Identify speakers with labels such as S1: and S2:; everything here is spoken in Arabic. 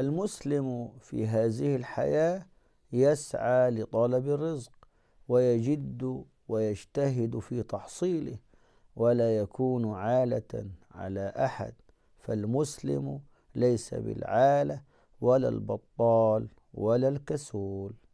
S1: المسلم في هذه الحياة يسعى لطلب الرزق ويجد ويجتهد في تحصيله ولا يكون عالة على أحد فالمسلم ليس بالعالة ولا البطال ولا الكسول